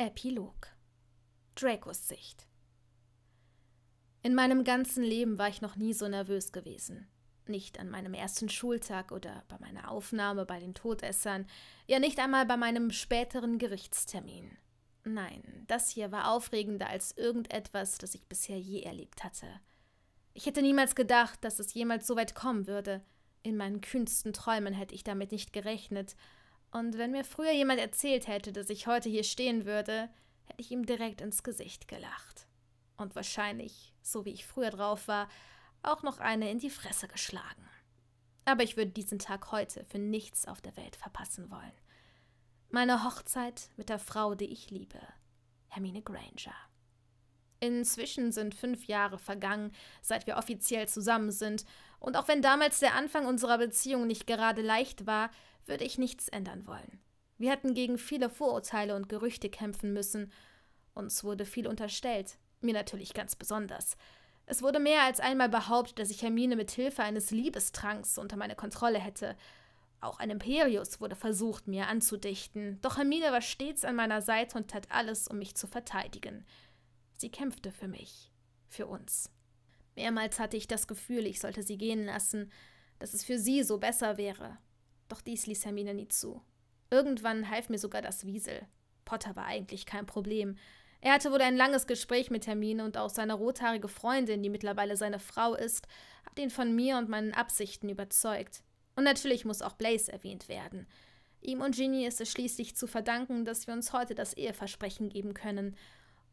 Epilog Dracos Sicht In meinem ganzen Leben war ich noch nie so nervös gewesen. Nicht an meinem ersten Schultag oder bei meiner Aufnahme bei den Todessern, ja nicht einmal bei meinem späteren Gerichtstermin. Nein, das hier war aufregender als irgendetwas, das ich bisher je erlebt hatte. Ich hätte niemals gedacht, dass es jemals so weit kommen würde. In meinen kühnsten Träumen hätte ich damit nicht gerechnet – und wenn mir früher jemand erzählt hätte, dass ich heute hier stehen würde, hätte ich ihm direkt ins Gesicht gelacht. Und wahrscheinlich, so wie ich früher drauf war, auch noch eine in die Fresse geschlagen. Aber ich würde diesen Tag heute für nichts auf der Welt verpassen wollen. Meine Hochzeit mit der Frau, die ich liebe, Hermine Granger. Inzwischen sind fünf Jahre vergangen, seit wir offiziell zusammen sind, und auch wenn damals der Anfang unserer Beziehung nicht gerade leicht war, würde ich nichts ändern wollen. Wir hatten gegen viele Vorurteile und Gerüchte kämpfen müssen. Uns wurde viel unterstellt, mir natürlich ganz besonders. Es wurde mehr als einmal behauptet, dass ich Hermine mit Hilfe eines Liebestranks unter meine Kontrolle hätte. Auch ein Imperius wurde versucht, mir anzudichten, doch Hermine war stets an meiner Seite und tat alles, um mich zu verteidigen. Sie kämpfte für mich, für uns. Mehrmals hatte ich das Gefühl, ich sollte sie gehen lassen, dass es für sie so besser wäre. Doch dies ließ Hermine nie zu. Irgendwann half mir sogar das Wiesel. Potter war eigentlich kein Problem. Er hatte wohl ein langes Gespräch mit Hermine und auch seine rothaarige Freundin, die mittlerweile seine Frau ist, hat ihn von mir und meinen Absichten überzeugt. Und natürlich muss auch Blaze erwähnt werden. Ihm und Ginny ist es schließlich zu verdanken, dass wir uns heute das Eheversprechen geben können.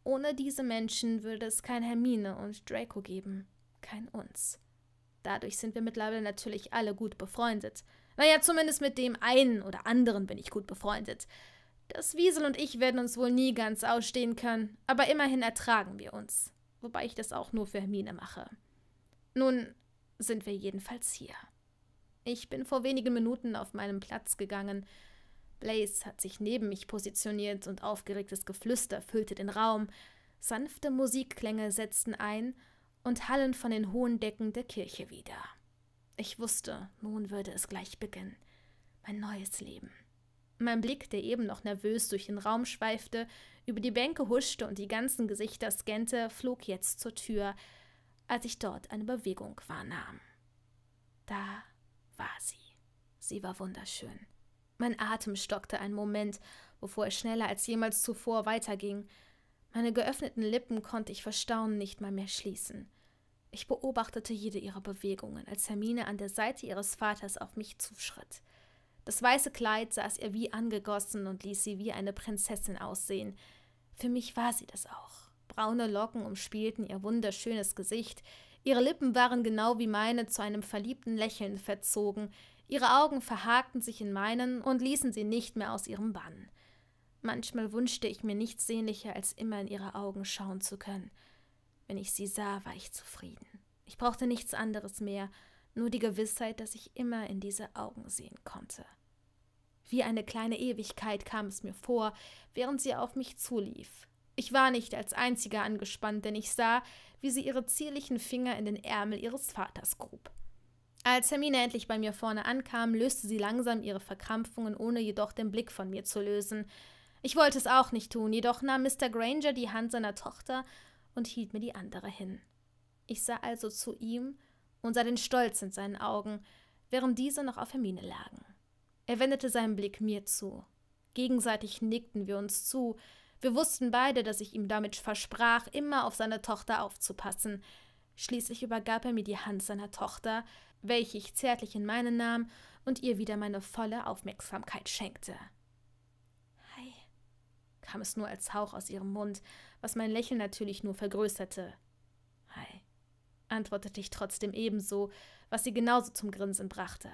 Ohne diese Menschen würde es kein Hermine und Draco geben, kein uns. Dadurch sind wir mittlerweile natürlich alle gut befreundet. Naja, zumindest mit dem einen oder anderen bin ich gut befreundet. Das Wiesel und ich werden uns wohl nie ganz ausstehen können, aber immerhin ertragen wir uns. Wobei ich das auch nur für Hermine mache. Nun sind wir jedenfalls hier. Ich bin vor wenigen Minuten auf meinem Platz gegangen. Blaze hat sich neben mich positioniert und aufgeregtes Geflüster füllte den Raum. Sanfte Musikklänge setzten ein und hallen von den hohen Decken der Kirche wieder. Ich wusste, nun würde es gleich beginnen. Mein neues Leben. Mein Blick, der eben noch nervös durch den Raum schweifte, über die Bänke huschte und die ganzen Gesichter scannte, flog jetzt zur Tür, als ich dort eine Bewegung wahrnahm. Da war sie. Sie war wunderschön. Mein Atem stockte einen Moment, bevor er schneller als jemals zuvor weiterging. Meine geöffneten Lippen konnte ich Verstaunen nicht mal mehr schließen. Ich beobachtete jede ihrer Bewegungen, als Hermine an der Seite ihres Vaters auf mich zuschritt. Das weiße Kleid saß ihr wie angegossen und ließ sie wie eine Prinzessin aussehen. Für mich war sie das auch. Braune Locken umspielten ihr wunderschönes Gesicht, ihre Lippen waren genau wie meine zu einem verliebten Lächeln verzogen, ihre Augen verhakten sich in meinen und ließen sie nicht mehr aus ihrem Bann. Manchmal wünschte ich mir nichts sehnlicher, als immer in ihre Augen schauen zu können – wenn ich sie sah, war ich zufrieden. Ich brauchte nichts anderes mehr, nur die Gewissheit, dass ich immer in diese Augen sehen konnte. Wie eine kleine Ewigkeit kam es mir vor, während sie auf mich zulief. Ich war nicht als einziger angespannt, denn ich sah, wie sie ihre zierlichen Finger in den Ärmel ihres Vaters grub. Als Hermine endlich bei mir vorne ankam, löste sie langsam ihre Verkrampfungen, ohne jedoch den Blick von mir zu lösen. Ich wollte es auch nicht tun, jedoch nahm Mr. Granger die Hand seiner Tochter und hielt mir die andere hin. Ich sah also zu ihm und sah den Stolz in seinen Augen, während diese noch auf Hermine lagen. Er wendete seinen Blick mir zu. Gegenseitig nickten wir uns zu. Wir wussten beide, dass ich ihm damit versprach, immer auf seine Tochter aufzupassen. Schließlich übergab er mir die Hand seiner Tochter, welche ich zärtlich in meine nahm und ihr wieder meine volle Aufmerksamkeit schenkte kam es nur als Hauch aus ihrem Mund, was mein Lächeln natürlich nur vergrößerte. Hi, antwortete ich trotzdem ebenso, was sie genauso zum Grinsen brachte.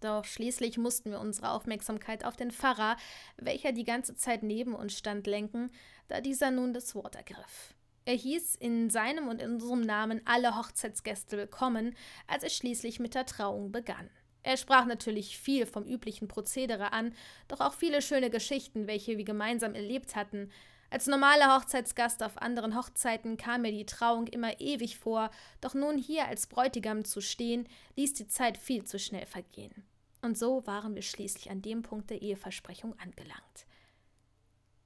Doch schließlich mussten wir unsere Aufmerksamkeit auf den Pfarrer, welcher die ganze Zeit neben uns stand, lenken, da dieser nun das Wort ergriff. Er hieß in seinem und in unserem Namen alle Hochzeitsgäste willkommen, als es schließlich mit der Trauung begann. Er sprach natürlich viel vom üblichen Prozedere an, doch auch viele schöne Geschichten, welche wir gemeinsam erlebt hatten. Als normaler Hochzeitsgast auf anderen Hochzeiten kam mir die Trauung immer ewig vor, doch nun hier als Bräutigam zu stehen, ließ die Zeit viel zu schnell vergehen. Und so waren wir schließlich an dem Punkt der Eheversprechung angelangt.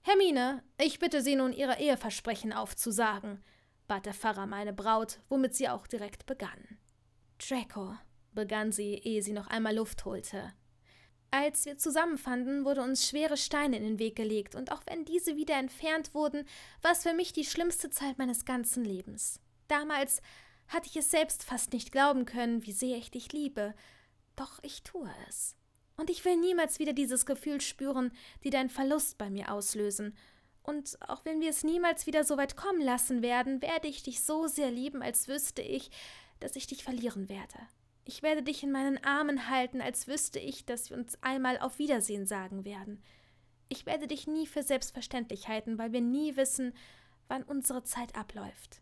Hermine, ich bitte Sie nun, Ihre Eheversprechen aufzusagen, bat der Pfarrer meine Braut, womit sie auch direkt begann. Draco, begann sie, ehe sie noch einmal Luft holte. Als wir zusammenfanden, wurde uns schwere Steine in den Weg gelegt, und auch wenn diese wieder entfernt wurden, war es für mich die schlimmste Zeit meines ganzen Lebens. Damals hatte ich es selbst fast nicht glauben können, wie sehr ich dich liebe, doch ich tue es. Und ich will niemals wieder dieses Gefühl spüren, die dein Verlust bei mir auslösen. Und auch wenn wir es niemals wieder so weit kommen lassen werden, werde ich dich so sehr lieben, als wüsste ich, dass ich dich verlieren werde. Ich werde dich in meinen Armen halten, als wüsste ich, dass wir uns einmal auf Wiedersehen sagen werden. Ich werde dich nie für selbstverständlich halten, weil wir nie wissen, wann unsere Zeit abläuft.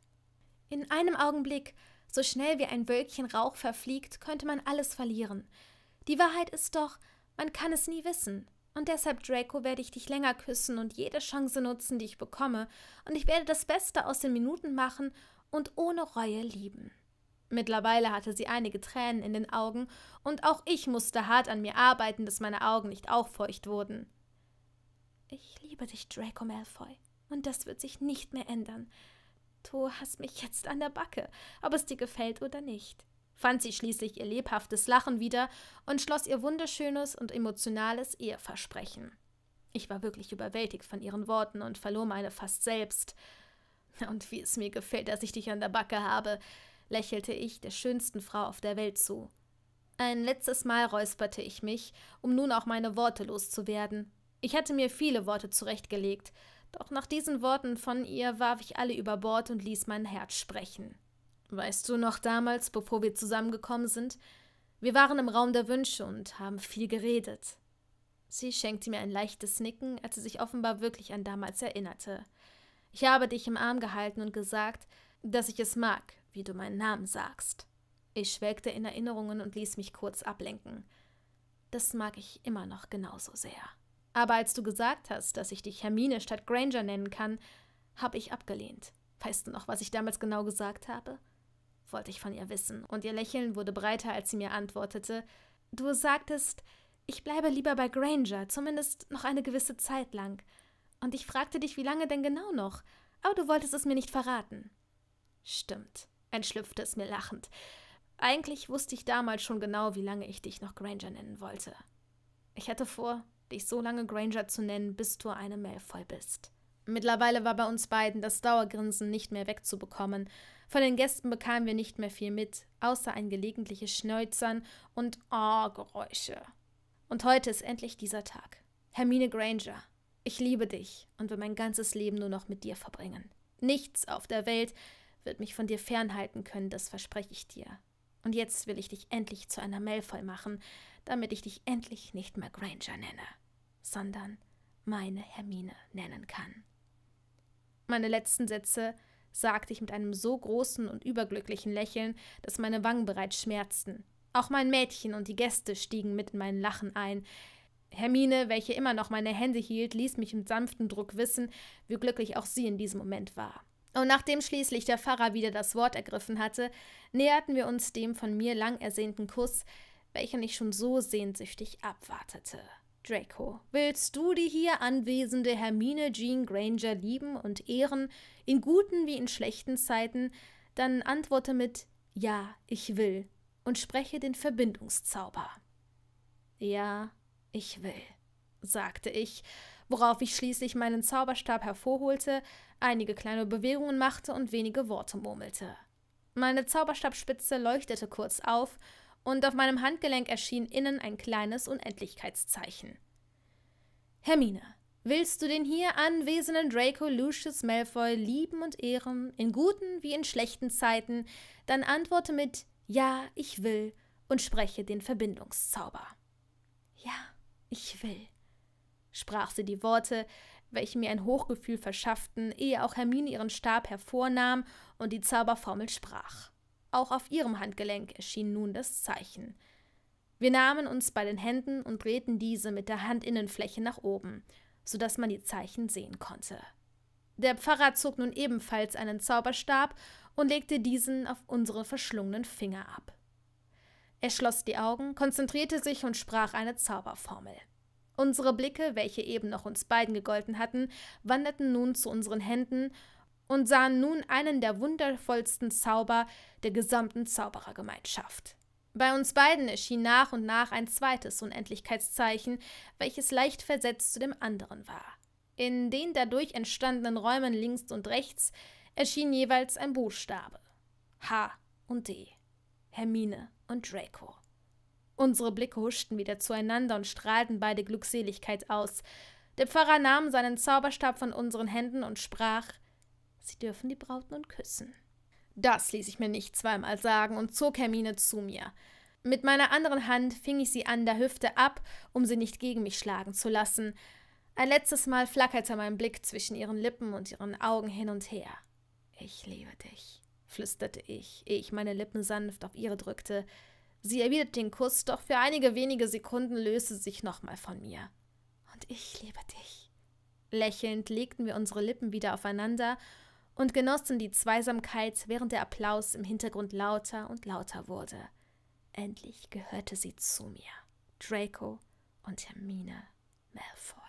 In einem Augenblick, so schnell wie ein Wölkchen Rauch verfliegt, könnte man alles verlieren. Die Wahrheit ist doch, man kann es nie wissen. Und deshalb, Draco, werde ich dich länger küssen und jede Chance nutzen, die ich bekomme, und ich werde das Beste aus den Minuten machen und ohne Reue lieben. Mittlerweile hatte sie einige Tränen in den Augen, und auch ich musste hart an mir arbeiten, dass meine Augen nicht auch feucht wurden. Ich liebe dich, Draco Malfoy, und das wird sich nicht mehr ändern. Du hast mich jetzt an der Backe, ob es dir gefällt oder nicht. Fand sie schließlich ihr lebhaftes Lachen wieder und schloss ihr wunderschönes und emotionales Eheversprechen. Ich war wirklich überwältigt von ihren Worten und verlor meine fast selbst. Und wie es mir gefällt, dass ich dich an der Backe habe lächelte ich der schönsten Frau auf der Welt zu. Ein letztes Mal räusperte ich mich, um nun auch meine Worte loszuwerden. Ich hatte mir viele Worte zurechtgelegt, doch nach diesen Worten von ihr warf ich alle über Bord und ließ mein Herz sprechen. Weißt du noch damals, bevor wir zusammengekommen sind? Wir waren im Raum der Wünsche und haben viel geredet. Sie schenkte mir ein leichtes Nicken, als sie sich offenbar wirklich an damals erinnerte. Ich habe dich im Arm gehalten und gesagt, dass ich es mag, wie du meinen Namen sagst. Ich schwelgte in Erinnerungen und ließ mich kurz ablenken. Das mag ich immer noch genauso sehr. Aber als du gesagt hast, dass ich dich Hermine statt Granger nennen kann, habe ich abgelehnt. Weißt du noch, was ich damals genau gesagt habe? wollte ich von ihr wissen, und ihr Lächeln wurde breiter, als sie mir antwortete. Du sagtest, ich bleibe lieber bei Granger, zumindest noch eine gewisse Zeit lang. Und ich fragte dich, wie lange denn genau noch, aber du wolltest es mir nicht verraten. Stimmt entschlüpfte es mir lachend. Eigentlich wusste ich damals schon genau, wie lange ich dich noch Granger nennen wollte. Ich hatte vor, dich so lange Granger zu nennen, bis du eine Mail voll bist. Mittlerweile war bei uns beiden das Dauergrinsen nicht mehr wegzubekommen. Von den Gästen bekamen wir nicht mehr viel mit, außer ein gelegentliches Schnäuzern und Ah-Geräusche. und heute ist endlich dieser Tag. Hermine Granger, ich liebe dich und will mein ganzes Leben nur noch mit dir verbringen. Nichts auf der Welt wird mich von dir fernhalten können, das verspreche ich dir. Und jetzt will ich dich endlich zu einer Malfoy machen, damit ich dich endlich nicht mehr Granger nenne, sondern meine Hermine nennen kann. Meine letzten Sätze sagte ich mit einem so großen und überglücklichen Lächeln, dass meine Wangen bereits schmerzten. Auch mein Mädchen und die Gäste stiegen mit in mein Lachen ein. Hermine, welche immer noch meine Hände hielt, ließ mich mit sanftem Druck wissen, wie glücklich auch sie in diesem Moment war. Und nachdem schließlich der Pfarrer wieder das Wort ergriffen hatte, näherten wir uns dem von mir lang ersehnten Kuss, welchen ich schon so sehnsüchtig abwartete. Draco, willst du die hier anwesende Hermine Jean Granger lieben und ehren, in guten wie in schlechten Zeiten, dann antworte mit Ja, ich will und spreche den Verbindungszauber. Ja, ich will, sagte ich worauf ich schließlich meinen Zauberstab hervorholte, einige kleine Bewegungen machte und wenige Worte murmelte. Meine Zauberstabspitze leuchtete kurz auf, und auf meinem Handgelenk erschien innen ein kleines Unendlichkeitszeichen. Hermine, willst du den hier anwesenden Draco Lucius Malfoy lieben und ehren, in guten wie in schlechten Zeiten, dann antworte mit Ja, ich will und spreche den Verbindungszauber. Ja, ich will sprach sie die Worte, welche mir ein Hochgefühl verschafften, ehe auch Hermine ihren Stab hervornahm und die Zauberformel sprach. Auch auf ihrem Handgelenk erschien nun das Zeichen. Wir nahmen uns bei den Händen und drehten diese mit der Handinnenfläche nach oben, so dass man die Zeichen sehen konnte. Der Pfarrer zog nun ebenfalls einen Zauberstab und legte diesen auf unsere verschlungenen Finger ab. Er schloss die Augen, konzentrierte sich und sprach eine Zauberformel. Unsere Blicke, welche eben noch uns beiden gegolten hatten, wanderten nun zu unseren Händen und sahen nun einen der wundervollsten Zauber der gesamten Zauberergemeinschaft. Bei uns beiden erschien nach und nach ein zweites Unendlichkeitszeichen, welches leicht versetzt zu dem anderen war. In den dadurch entstandenen Räumen links und rechts erschien jeweils ein Buchstabe. H und D. Hermine und Draco. Unsere Blicke huschten wieder zueinander und strahlten beide Glückseligkeit aus. Der Pfarrer nahm seinen Zauberstab von unseren Händen und sprach: Sie dürfen die Braut nun küssen. Das ließ ich mir nicht zweimal sagen und zog Hermine zu mir. Mit meiner anderen Hand fing ich sie an der Hüfte ab, um sie nicht gegen mich schlagen zu lassen. Ein letztes Mal flackerte mein Blick zwischen ihren Lippen und ihren Augen hin und her. Ich liebe dich, flüsterte ich, ehe ich meine Lippen sanft auf ihre drückte. Sie erwidert den Kuss, doch für einige wenige Sekunden löste sie sich nochmal von mir. Und ich liebe dich. Lächelnd legten wir unsere Lippen wieder aufeinander und genossen die Zweisamkeit, während der Applaus im Hintergrund lauter und lauter wurde. Endlich gehörte sie zu mir, Draco und Hermine Malfoy.